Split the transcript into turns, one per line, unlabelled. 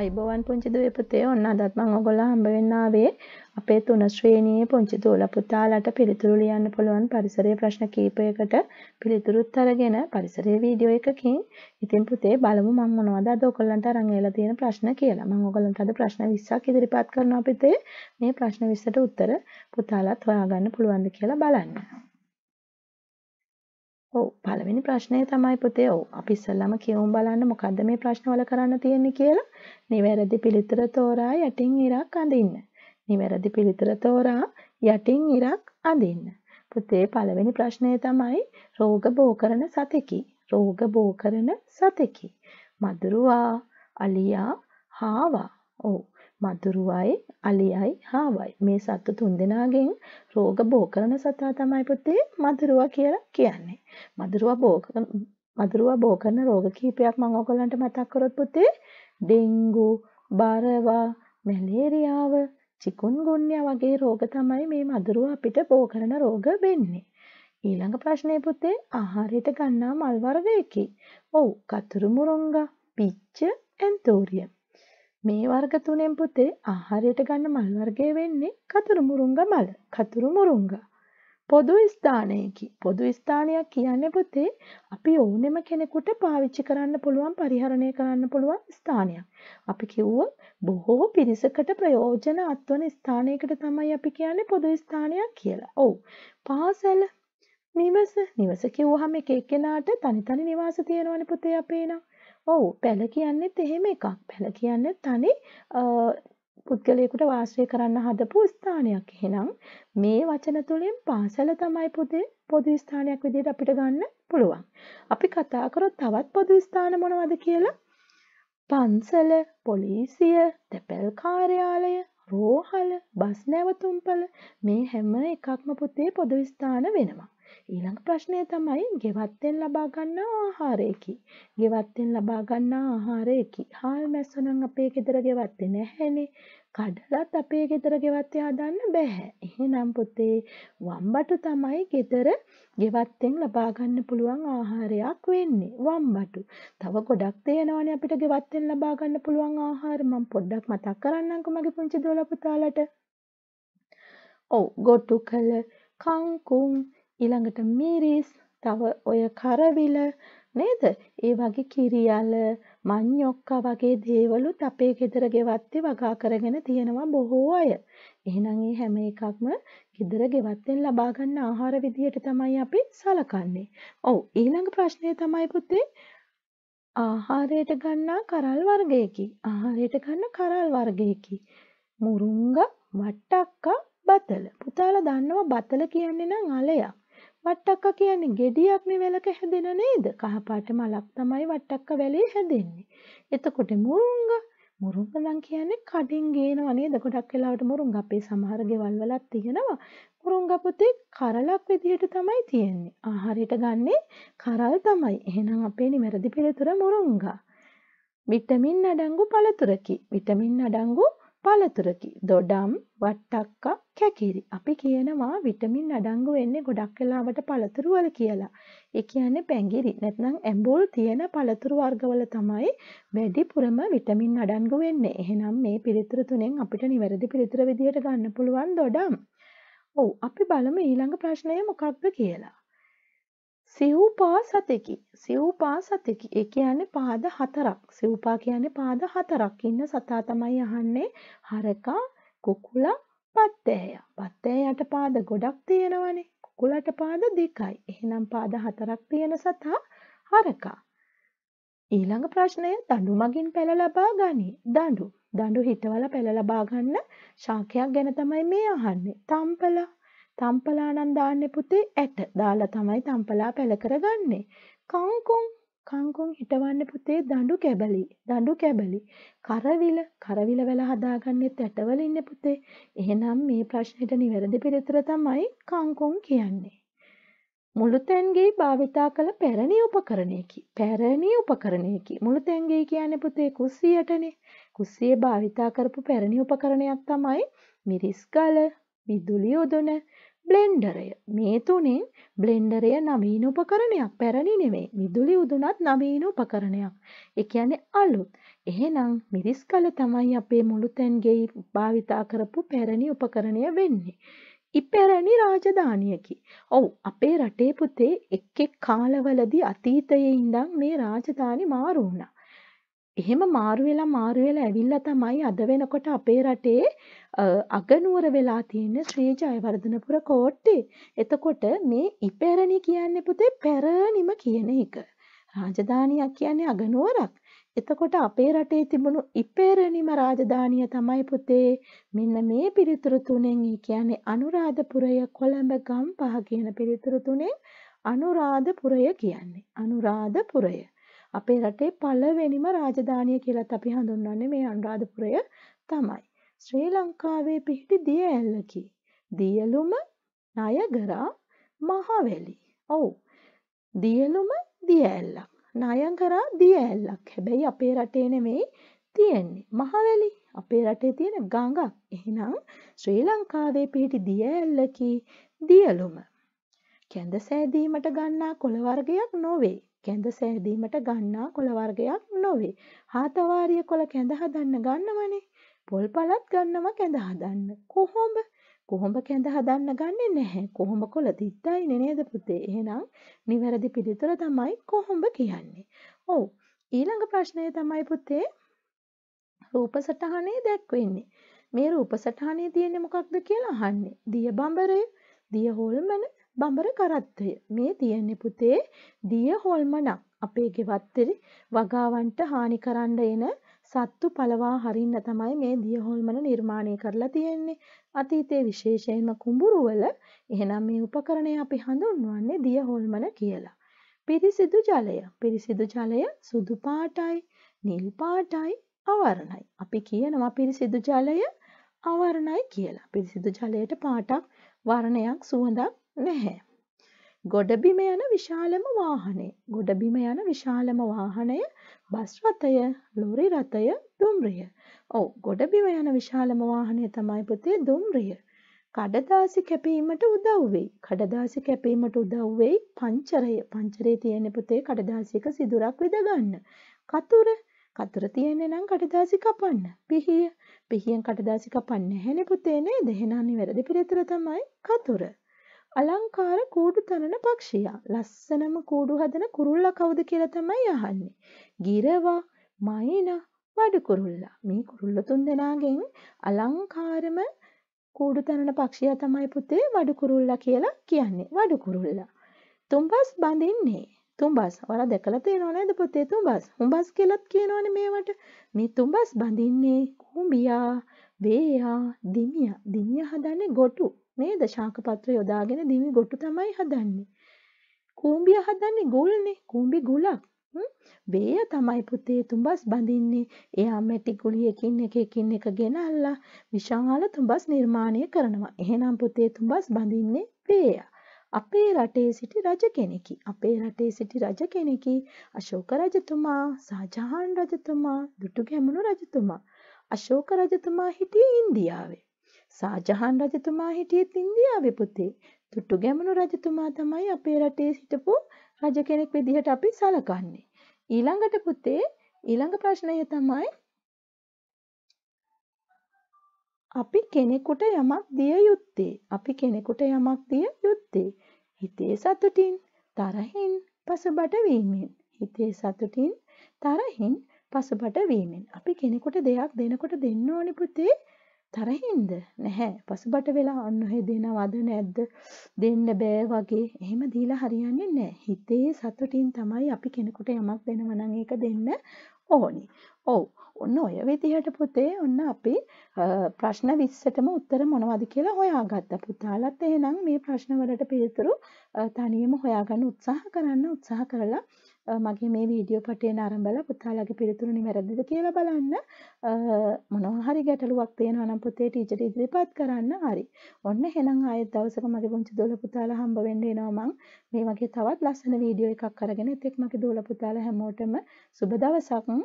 අයිබෝවන් පුංචි දුවේ පුතේ ඔන්න අදත් මම ඔයගොල්ලෝ හම්බ වෙන්න ආවේ අපේ තුන ශ්‍රේණියේ පුංචි දුවල පුතාලට පිළිතුරු ලියන්න පුළුවන් පරිසරයේ ප්‍රශ්න කීපයකට පිළිතුරුත් අරගෙන පරිසරයේ වීඩියෝ එකකින් ඉතින් පුතේ බලමු මම මොනවද අද ඔයගොල්ලන්ට අරන් එලා තියෙන ප්‍රශ්න කියලා. මම ඔයගොල්ලන්ට අද ප්‍රශ්න 20ක් ඉදිරිපත් කරනවා පුතේ. මේ ප්‍රශ්න 20ට උත්තර පුතාලත් හොයාගන්න පුළුවන්ද කියලා බලන්න. ඔව් පළවෙනි ප්‍රශ්නය තමයි පුතේ ඔව් අපි ඉස්සෙල්ලාම කියමු බලන්න මොකද්ද මේ ප්‍රශ්නවල කරන්න තියෙන්නේ කියලා. නිවැරදි පිළිතුර තෝරා යටින් ඉරක් අඳින්න. නිවැරදි පිළිතුර තෝරා යටින් ඉරක් අඳින්න. පුතේ පළවෙනි ප්‍රශ්නය තමයි රෝග බෝ කරන සතෙකි. රෝග බෝ කරන සතෙකි. මදුරුවා, අලියා, හාවා. ඔව්. මදුරුවයි, අලියයි, හාවයි. මේ සත්තු තුන්දෙනාගෙන් රෝග බෝ කරන සතා තමයි පුතේ මදුරුවා කියලා කියන්නේ. මදුරුවා බෝ මදුරුවා බෝ කරන රෝග කිහිපයක් මම ඔයගලන්ට මතක් කරොත් පුතේ ඩෙන්ගු, බරවා, මැලේරියාව, චිකුන්ගුන්යා වගේ රෝග තමයි මේ මදුරුවා අපිට බෝ කරන රෝග වෙන්නේ. ඊළඟ ප්‍රශ්නේ පුතේ ආහාරයට ගන්නා මල් වර්ගයකි. ඔව්, කතුරු මුරුංගා, පිච්ච, ඇන්තෝරියම්. මේ වර්ග තුනෙන් පුතේ ආහාරයට ගන්න මල් වර්ගය වෙන්නේ කතුරු මුරුංග මල. කතුරු මුරුංග. පොදු ස්ථානයකි. පොදු ස්ථානයක් කියන්න පුතේ අපි ඕනෙම කෙනෙකුට පාවිච්චි කරන්න පුළුවන් පරිහරණය කරන්න පුළුවන් ස්ථානයක්. අපි කිව්වොත් බොහෝ පිරිසකට ප්‍රයෝජන අත්වන ස්ථානයකට තමයි අපි කියන්නේ පොදු ස්ථානයක් කියලා. ඔව්. පාසල නිවස නිවස කිව්වහම එක එක්කෙනාට තනි තනි නිවාස තියෙනවනේ පුතේ අපේ නම්. ඔව් පැල කියන්නෙත් එහෙම එකක්. පැල කියන්නේ තනි පුද්ගලයෙකුට වාසය කරන්න හදපු ස්ථානයක්. එහෙනම් මේ වචන තුලින් පාසල තමයි පොදේ පොදු ස්ථානයක් විදිහට අපිට ගන්න පුළුවන්. අපි කතා කරොත් තවත් පොදු ස්ථාන මොනවද කියලා? පන්සල, පොලිසිය, තැපැල් කාර්යාලය, රෝහල, බස් නැවතුම්පළ මේ හැම එකක්ම පුතේ පොදු ස්ථාන වෙනවා. ඊළඟ ප්‍රශ්නය තමයි ගෙවත්තෙන් ලබා ගන්නා ආහාරයකි. ගෙවත්තෙන් ලබා ගන්නා ආහාරයකි. හාල් මැස්ස නම් අපේ ගෙදර ගෙවත්තේ නැහැනේ. කඩලත් අපේ ගෙදර ගෙවත්තේ හදන්න බෑ. එහෙනම් පුතේ වම්බටු තමයි ගෙදර ගෙවත්තෙන් ලබා ගන්න පුළුවන් ආහාරයක් වෙන්නේ. වම්බටු. තව ගොඩක් තියෙනවනේ අපිට ගෙවත්තෙන් ලබා ගන්න පුළුවන් ආහාර. මම පොඩ්ඩක් මතක් කරන්නම්කෝ මගේ පුංචි දෝලා පුතාලට. ඔව් ගොටු කල, කංකුම්, ඊළඟට මිරිස් තව ඔය කරවිල නේද? ඒ වගේ කිරියල මඤ්ඤොක්ක වගේ දේවලුත් අපේ ගෙදර ගෙවත්තේ වගා කරගෙන තියෙනවා බොහෝ අය. එහෙනම් ඒ හැම එකක්ම ගෙදර ගෙවත්තෙන් ලබා ගන්න ආහාර විදියට තමයි අපි සලකන්නේ. ඔව් ඊළඟ ප්‍රශ්නය තමයි පුතේ ආහාරයට ගන්නා කරල් වර්ගයකි. ආහාරයට ගන්න කරල් වර්ගයකි. මුරුංග, වට්ටක්කා, බතල. පුතාලා දන්නවා බතල කියන්නේ නම් අලයක්. වට්ටක්ක කියන්නේ gediyak නිවැලක හැදෙන නේද? කහපාට මලක් තමයි වට්ටක්ක වැලේ හැදෙන්නේ. එතකොට මුරුංග මුරුංග නම් කියන්නේ කඩෙන් ගේනවා නේද? ගොඩක් වෙලාවට මුරුංග අපේ සමහර ගෙවල් වලත් තියෙනවා. මුරුංග පුතේ කරලක් විදිහට තමයි තියෙන්නේ. ආහාරයට ගන්නේ කරල් තමයි. එහෙනම් අපේ නිවැරදි පිළිතුර මුරුංගා. විටමින් අඩංගු පළතුරකි. විටමින් අඩංගු පළතුරකි දොඩම් වට්ටක්කා කැකිරි අපි කියනවා විටමින් අඩංගු වෙන්නේ ගොඩක් කලාවට පළතුරුවල කියලා ඒ කියන්නේ පැංගිරි නැත්නම් ඇඹුල් තියෙන පළතුරු වර්ගවල තමයි වැඩිපුරම විටමින් අඩංගු වෙන්නේ එහෙනම් මේ පිළිතුරු තුනෙන් අපිට නිවැරදි පිළිතුර විදිහට ගන්න පුළුවන් දොඩම් ඔව් අපි බලමු ඊළඟ ප්‍රශ්නය මොකක්ද කියලා සිව්පා සතෙකි. සිව්පා සතෙකි. ඒ කියන්නේ පාද හතරක්. සිව්පා කියන්නේ පාද හතරක් ඉන්න සතා තමයි අහන්නේ. හරකා, කුකුලා, පත්තෑය. පත්තෑයට පාද ගොඩක් තියෙනවනේ. කුකුලට පාද දෙකයි. එහෙනම් පාද හතරක් තියෙන සතා හරකා. ඊළඟ ප්‍රශ්නය දඬු මගින් පැල ලබා ගනී. දඬු. දඬු හිතවල පැල ලබා ගන්න ශාකයක් ගැන තමයි මේ අහන්නේ. තම්පලා තම්පලා නම් දාන්නේ පුතේ ඇට. දාලා තමයි තම්පලා පැල කරගන්නේ. කංකුම් කංකුම් හිටවන්නේ පුතේ දඬු කැබලි. දඬු කැබලි. කරවිල කරවිල වල හදාගන්නේ ඇටවල ඉන්නේ පුතේ. එහෙනම් මේ ප්‍රශ්නෙට නිවැරදි පිළිතුර තමයි කංකුම් කියන්නේ. මුළුතැන්ගේ භාවිතා කළ පැරණි උපකරණයකි. පැරණි උපකරණයකි. මුළුතැන්ගේ කියන්නේ පුතේ කුස්සියටනේ. කුස්සිය භාවිතා කරපු පැරණි උපකරණයක් තමයි මිරිස් ගල, විදුලි උදුන, බ්ලෙන්ඩරය මේ තුනේ බ්ලෙන්ඩරය නවීන උපකරණයක් පැරණි නෙවේ විදුලි උදුනත් නවීන උපකරණයක් එකයන අලුත් එහෙනම් මිරිස් කල තමයි අපේ මුළුතැන්ගේ භාවිතා කරපු පැරණි උපකරණය වෙන්නේ. ඉපැරණි රාජධානියකි. ඔවු අපේ රටේ පුතේ එක්කෙක් කාලවලදි අතීතයේ ඉඳං මේ රාජධානි මාරුුණ. එහෙම මාරු වෙලා මාරු වෙලා ඇවිල්ලා තමයි අද වෙනකොට අපේ රටේ අගනුවර වෙලා තියෙන ශ්‍රී ජයවර්ධනපුර කෝට්ටේ. එතකොට මේ ඉපැරණි කියන්නේ පුතේ පැරණිම කියන එක. රාජධානියක් කියන්නේ අගනුවරක්. එතකොට අපේ රටේ තිබුණු ඉපෙරණිම රාජධානිය තමයි පුතේ මෙන්න මේ පිරිතුරු තුනෙන් ඒ කියන්නේ අනුරාධපුරය කොළඹ ගම්පහ කියන පිරිතුරු තුනෙන් අනුරාධපුරය කියන්නේ අනුරාධපුරය අපේ රටේ පළවෙනිම රාජධානිය කියලත් අපි හඳුන්වන්නේ මේ අනුරාධපුරය තමයි. ශ්‍රී ලංකාවේ පිහිටි දියඇල්ලකි. දියලුම නයගරා මහවැලි. ඔවු. දියලුම දියඇල්ලක්. නයගරා දියඇල්ලක් හැබැයි අපේ රටේ නෙමෙයි තියෙන්නේ. මහවැලි අපේ රටේ තියෙන ගඟක්. එහෙනම් ශ්‍රී ලංකාවේ පිහිටි දියඇල්ලකි දියලුම. කැඳ සෑදීමට ගන්නා කොළවර්ගයක් නොවේ. කැඳ සෑදීමට ගන්නා කොළ වර්ගයක් නොවේ. හාතවාරිය කොළ කැඳ හදන්න ගන්නවනේ. පොල් පලත් ගන්නවා කැඳ හදන්න. කොහොඹ කොහොඹ කැඳ හදන්න ගන්නේ නැහැ. කොහොඹ කොළ තිත්තයිනේ නේද පුතේ? එහෙනම් නිවැරදි පිළිතුර තමයි කොහොඹ කියන්නේ. ඔව්. ඊළඟ ප්‍රශ්නය තමයි පුතේ රූප සටහනේ දැක්වෙන්නේ. මේ රූප සටහනේ තියෙන්නේ මොකක්ද කියලා අහන්නේ. දිය බඹරය, දිය හොල්මන, බඹර කරත්තය මේ තියෙන්නේ පුතේ දිය හොල්මනක් අපේ ගෙවත්තර වගාවන්ට හානි කරන්න එන සත්තු පලවා හරින්න තමයි මේ දියහොල්මන නිර්මාණය කරලා තියෙන්නේ අතීතයේ විශේෂයෙන්ම කුඹුරුවල එහෙනම් මේ උපකරණය අපි හඳුන්වන්නේ දියහොල්මන කියලා. පිරිසිදු ජලය පිරිසිදු ජලය සුදු පාටයි නිල් පාටයි අවරණයි. අපි කියනවා පිරිසිදු ජලය අවරණයි කියලා. පිරිසිදු ජලයට පාටක් වර්ණයක් සුවඳක් නැහැ. ගොඩබිම යන විශාලම වාහනේ ගොඩබිම යන විශාලම වාහනය බස් රථය ලොරි රථය දුම්රිය. ඔව් ගොඩබිම යන විශාලම වාහනය තමයි පුතේ දුම්රිය. කඩදාසි කැපීමට උදව් වෙයි. කඩදාසි කැපීමට උදව් වෙයි පංචරය. පංචරේ තියෙන පුතේ කඩදාසියක සිදුරක් විද ගන්න. කතුර කතුර තියෙන්නේ නම් කඩදාසි කපන්න. පිහිය. පිහියෙන් කඩදාසි කපන්නේ නැහැ නේ පුතේ නේද? එහෙනම් නිවැරදි පිළිතුර තමයි කතුර. අලංකාර කූඩු තනන පක්ෂියා. ලස්සනම කූඩු හදන කුරුල්ලා කවුද කියලා තමයි අහන්නේ. ගිරවා, මයිනා, වඩු කුරුල්ලා. මේ කුරුල්ල තුන්දෙනාගෙන් අලංකාරම කූඩු තනන පක්ෂියා තමයි පුතේ වඩු කුරුල්ලා කියලා කියන්නේ. වඩු කුරුල්ලා. තුම්බස් බඳින්නේ. තුම්බස්. ඔයාලා දැකලා තියෙනව නේද පුතේ තුම්බස්? හුඹස් කියලාත් කියනවනේ මේවට. මේ තුම්බස් බඳින්නේ කුඹියා, වේයා, දිමියා. දිමියා හදන්නේ ගොටු. නේද? ශාකපත්‍ර යොදාගෙන දිවි ගොටු තමයි හදන්නේ. කූඹිය හදන්නේ ගුල්නේ. කූඹි ගුලක්. බේය තමයි පුතේ තුඹස් බඳින්නේ. එයා මැටි ගුලියකින් එක එකින් එක ගෙනල්ලා විශාල තුඹස් නිර්මාණය කරනවා. එහෙනම් පුතේ තුඹස් බඳින්නේ බේය. අපේ රටේ සිටි රජ කෙනෙකි. අපේ රටේ සිටි රජ කෙනෙකි. අශෝක රජතුමා, සාජහාන් රජතුමා, දුටුගැමුණු රජතුමා. අශෝක රජතුමා හිටියේ ඉන්දියාවේ. සාජහන් රජතුමා හිටියත් ඉන්දියාවේ පුතේ. තුට්ටු ගැමුණු රජතුමා තමයි අපේ රටේ සිටපු රජ කෙනෙක් විදිහට අපි සලකන්නේ. ඊළඟට පුතේ ඊළඟ ප්‍රශ්නය තමයි අපි කෙනෙකුට යමක් දිය යුත්තේ. අපි කෙනෙකුට යමක් දිය යුත්තේ. හිතේ සතුටින්, තරහින්, පසබට වීමෙන්. හිතේ සතුටින්, තරහින්, පසබට වීමෙන්. අපි කෙනෙකුට දෙයක් දෙනකොට දෙන්න ඕනි පුතේ තරහින්ද? නැහැ. පසුබට වෙලා ඔන්න ඔහෙ දෙනවද නැද්ද? දෙන්න බෑ වගේ එහෙම දීලා හරියන්නේ නැහැ. හිතේ සතුටින් තමයි අපි කෙනෙකුට යමක් දෙනවා නම් ඒක දෙන්න ඕනි. ඔව්. ඔන්න ඔය විදිහට පුතේ ඔන්න අපි ප්‍රශ්න 20ටම උත්තර මොනවද කියලා හොයාගත්තා. පුතාලත් එහෙනම් මේ ප්‍රශ්න වලට පිළිතුරු තනියම හොයාගන්න උත්සාහ කරන්න උත්සාහ කරලා මගේ මේ වීඩියෝ පටේ නරඹල පුතාලගේ පිළිතුරු නිවැරදිද කියලා බලන්න මොනවහරි ගැටලුවක් තියෙනවා නම් පුතේ ටීචර් ඉදිරිපත් කරන්න හරි. ඔන්න එහෙනම් ආයෙත් දවසක මගේ පුංචි දොළ පුතාලා හම්බ වෙන්න එනවා මං. මේ වගේ තවත් ලස්සන වීඩියෝ එකක් අරගෙන ඒත් එක්ක මගේ දොළ පුතාලා හැමෝටම සුබ දවසක්.